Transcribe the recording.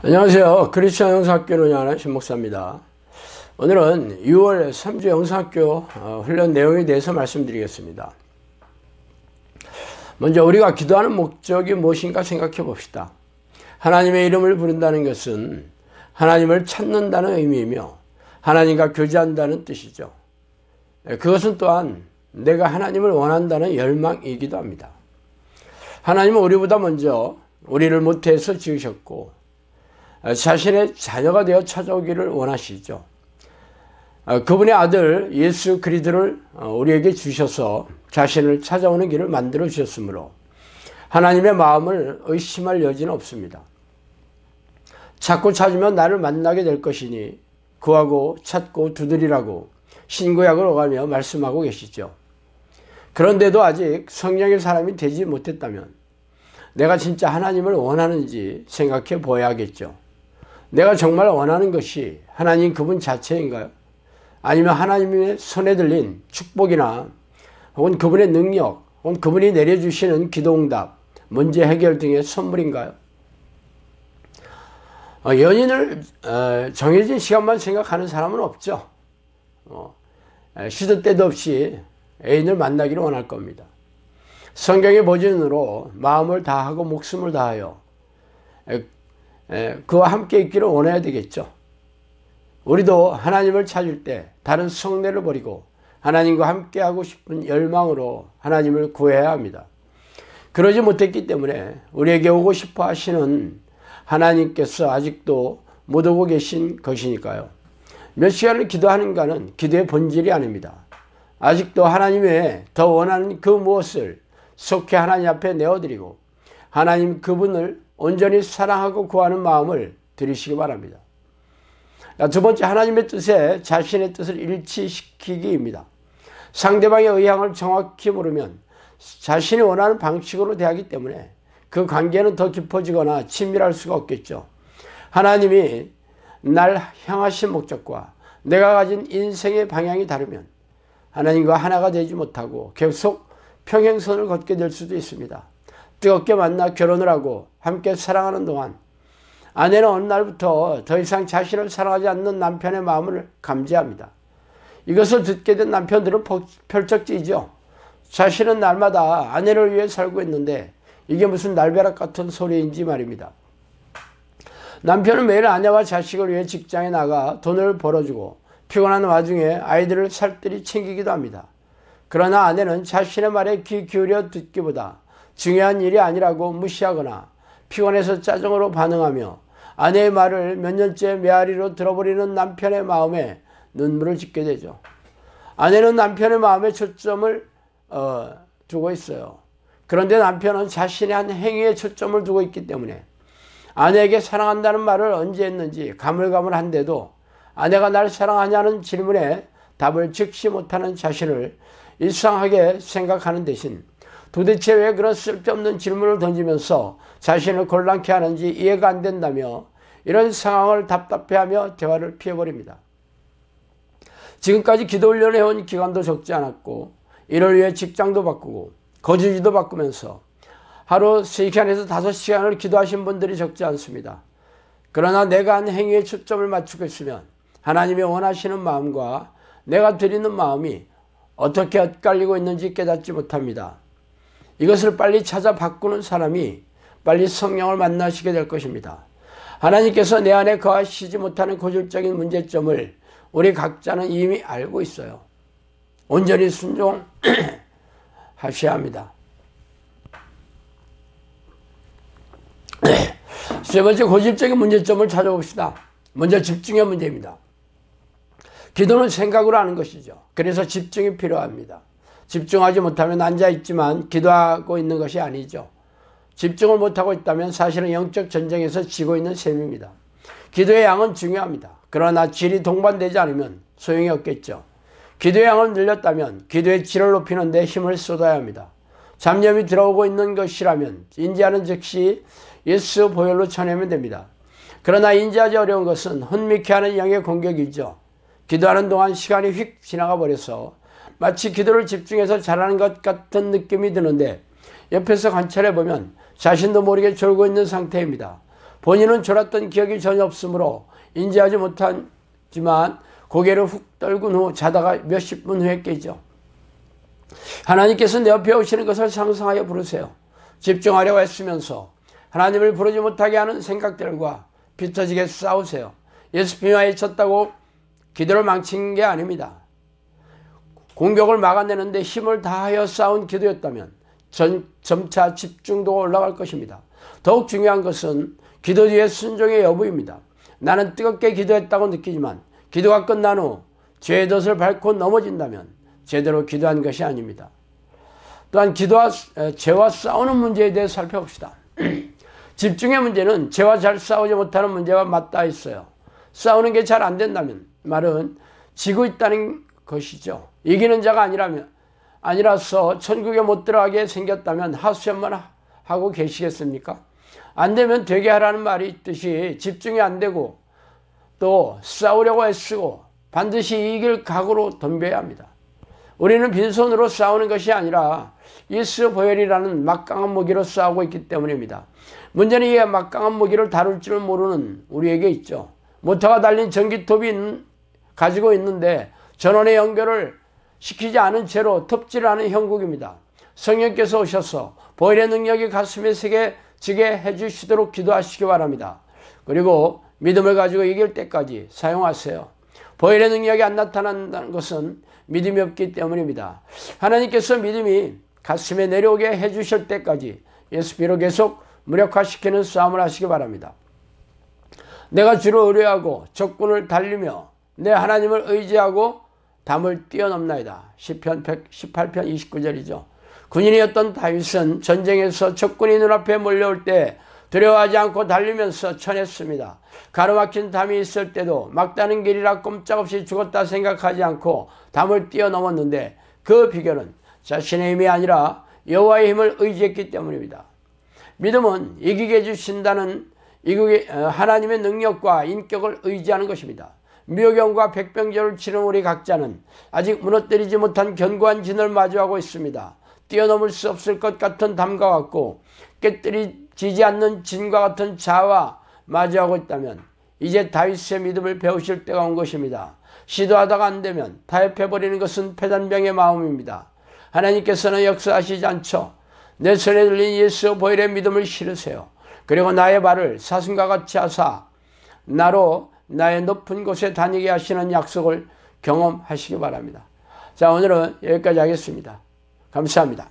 안녕하세요. 크리스천 영상학교를 향한 신목사입니다. 오늘은 6월 3주 영상학교 어, 훈련 내용에 대해서 말씀드리겠습니다. 먼저 우리가 기도하는 목적이 무엇인가 생각해 봅시다. 하나님의 이름을 부른다는 것은 하나님을 찾는다는 의미이며 하나님과 교제한다는 뜻이죠. 예, 그것은 또한 내가 하나님을 원한다는 열망이기도 합니다. 하나님은 우리보다 먼저 우리를 못해서 지으셨고 아, 자신의 자녀가 되어 찾아오기를 원하시죠. 아, 그분의 아들 예수 그리스도를 어, 우리에게 주셔서 자신을 찾아오는 길을 만들어 주셨으므로 하나님의 마음을 의심할 여지는 없습니다. 찾고 찾으면 나를 만나게 될 것이니 구하고 찾고 두드리라고 신구약을 오가며 말씀하고 계시죠. 그런데도 아직 성령의 사람이 되지 못했다면 내가 진짜 하나님을 원하는지 생각해 보아야겠죠. 내가 정말 원하는 것이 하나님 그분 자체인가요? 아니면 하나님의 손에 들린 축복이나 혹은 그분의 능력 혹은 그분이 내려주시는 기도응답 문제 해결 등의 선물인가요? 어, 연인을 어, 정해진 시간만 생각하는 사람은 없죠. 어, 시도 때도 없이 애인을 만나기를 원할 겁니다. 성경의 버전으로 마음을 다하고 목숨을 다하여 예, 그와 함께 있기를 원해야 되겠죠. 우리도 하나님을 찾을 때 다른 성례를 버리고 하나님과 함께하고 싶은 열망으로 하나님을 구해야 합니다. 그러지 못했기 때문에 우리에게 오고 싶어 하시는 하나님께서 아직도 못 오고 계신 것이니까요. 몇 시간을 기도하는가는 기도의 본질이 아닙니다. 아직도 하나님의 더 원하는 그 무엇을 속히 하나님 앞에 내어드리고 하나님 그분을 온전히 사랑하고 구하는 마음을 들이시기 바랍니다. 두 번째 하나님의 뜻에 자신의 뜻을 일치시키기입니다. 상대방의 의향을 정확히 물으면 자신이 원하는 방식으로 대하기 때문에 그 관계는 더 깊어지거나 친밀할 수가 없겠죠. 하나님이 날 향하신 목적과 내가 가진 인생의 방향이 다르면 하나님과 하나가 되지 못하고 계속 평행선을 걷게 될 수도 있습니다. 뜨겁게 만나 결혼을 하고 함께 사랑하는 동안 아내는 어느 날부터 더 이상 자신을 사랑하지 않는 남편의 마음을 감지합니다. 이것을 듣게 된 남편들은 펼쩍지죠. 자신은 날마다 아내를 위해 살고 있는데 이게 무슨 날벼락 같은 소리인지 말입니다. 남편은 매일 아내와 자식을 위해 직장에 나가 돈을 벌어주고 피곤한 와중에 아이들을 살뜰히 챙기기도 합니다. 그러나 아내는 자신의 말에 귀 기울여 듣기보다 중요한 일이 아니라고 무시하거나 피곤해서 짜증으로 반응하며 아내의 말을 몇 년째 메아리로 들어버리는 남편의 마음에 눈물을 짓게 되죠. 아내는 남편의 마음에 초점을 어, 두고 있어요. 그런데 남편은 자신의 한 행위에 초점을 두고 있기 때문에 아내에게 사랑한다는 말을 언제 했는지 가물가물한데도 아내가 날 사랑하냐는 질문에 답을 즉시 못하는 자신을 일상하게 생각하는 대신 도대체 왜 그런 쓸데없는 질문을 던지면서 자신을 곤란케 하는지 이해가 안 된다며 이런 상황을 답답해하며 대화를 피해버립니다. 지금까지 기도 훈련 해온 기간도 적지 않았고 이를 위해 직장도 바꾸고 거주지도 바꾸면서 하루 3시간에서 5시간을 기도하신 분들이 적지 않습니다. 그러나 내가 한 행위에 초점을 맞추고 있으면 하나님이 원하시는 마음과 내가 드리는 마음이 어떻게 엇갈리고 있는지 깨닫지 못합니다. 이것을 빨리 찾아 바꾸는 사람이 빨리 성령을 만나시게 될 것입니다. 하나님께서 내 안에 거하시지 못하는 고질적인 문제점을 우리 각자는 이미 알고 있어요. 온전히 순종하셔야 합니다. 세 번째 고질적인 문제점을 찾아봅시다. 먼저 집중의 문제입니다. 기도는 생각으로 하는 것이죠. 그래서 집중이 필요합니다. 집중하지 못하면 앉아있지만 기도하고 있는 것이 아니죠. 집중을 못하고 있다면 사실은 영적 전쟁에서 지고 있는 셈입니다. 기도의 양은 중요합니다. 그러나 질이 동반되지 않으면 소용이 없겠죠. 기도의 양을 늘렸다면 기도의 질을 높이는 데 힘을 쏟아야 합니다. 잡념이 들어오고 있는 것이라면 인지하는 즉시 예수 보혈로 쳐내면 됩니다. 그러나 인지하지 어려운 것은 흔미케 하는 양의 공격이죠. 기도하는 동안 시간이 휙 지나가 버려서 마치 기도를 집중해서 잘하는 것 같은 느낌이 드는데 옆에서 관찰해 보면 자신도 모르게 졸고 있는 상태입니다. 본인은 졸았던 기억이 전혀 없으므로 인지하지 못하지만 고개를 훅 떨군 후 자다가 몇십 분 후에 깨죠. 하나님께서 내 옆에 오시는 것을 상상하여 부르세요. 집중하려고 했으면서 하나님을 부르지 못하게 하는 생각들과 비춰지게 싸우세요. 예수님과의 쳤다고 기도를 망친 게 아닙니다. 공격을 막아내는데 힘을 다하여 싸운 기도였다면 전, 점차 집중도가 올라갈 것입니다. 더욱 중요한 것은 기도 뒤에 순종의 여부입니다. 나는 뜨겁게 기도했다고 느끼지만 기도가 끝난 후 죄의 덫을 밟고 넘어진다면 제대로 기도한 것이 아닙니다. 또한 기도와 죄와 싸우는 문제에 대해 살펴봅시다. 집중의 문제는 죄와 잘 싸우지 못하는 문제와 맞닿아 있어요. 싸우는 게 잘 안 된다면 말은 지고 있다는 것이죠. 이기는 자가 아니라면 아니라서 천국에 못 들어가게 생겼다면 하수연만 하고 계시겠습니까? 안 되면 되게 하라는 말이 있듯이 집중이 안 되고 또 싸우려고 애쓰고 반드시 이길 각오로 덤벼야 합니다. 우리는 빈손으로 싸우는 것이 아니라 이스 보혈이라는 막강한 무기로 싸우고 있기 때문입니다. 문제는 이 막강한 무기를 다룰 줄 모르는 우리에게 있죠. 모터가 달린 전기톱이 가지고 있는데 전원의 연결을 시키지 않은 채로 텁를하는 형국입니다. 성령께서 오셔서 보일의 능력이 가슴에 새게 지게 해주시도록 기도하시기 바랍니다. 그리고 믿음을 가지고 이길 때까지 사용하세요. 보일의 능력이 안 나타난다는 것은 믿음이 없기 때문입니다. 하나님께서 믿음이 가슴에 내려오게 해주실 때까지 예수피로 계속 무력화시키는 싸움을 하시기 바랍니다. 내가 주로 의뢰하고 적군을 달리며 내 하나님을 의지하고 담을 뛰어넘나이다. 시편 1 8편 29절이죠. 군인이었던 다윗은 전쟁에서 적군이 눈앞에 몰려올 때 두려워하지 않고 달리면서 쳐냈습니다. 가로막힌 담이 있을 때도 막다른 길이라 꼼짝없이 죽었다 생각하지 않고 담을 뛰어넘었는데 그 비결은 자신의 힘이 아니라 여호와의 힘을 의지했기 때문입니다. 믿음은 이기게 해주신다는 어, 하나님의 능력과 인격을 의지하는 것입니다. 묘경과 백병절을 치른 우리 각자는 아직 무너뜨리지 못한 견고한 진을 마주하고 있습니다. 뛰어넘을 수 없을 것 같은 담과 같고 깨뜨리지 않는 진과 같은 자와 마주하고 있다면 이제 다윗의 믿음을 배우실 때가 온 것입니다. 시도하다가 안되면 타협해버리는 것은 패단병의 마음입니다. 하나님께서는 역사하시지 않죠. 내 손에 들린 예수 보일의 믿음을 실으세요. 그리고 나의 발을 사슴과 같이 하사 나로 나의 높은 곳에 다니게 하시는 약속을 경험하시기 바랍니다. 자, 오늘은 여기까지 하겠습니다. 감사합니다.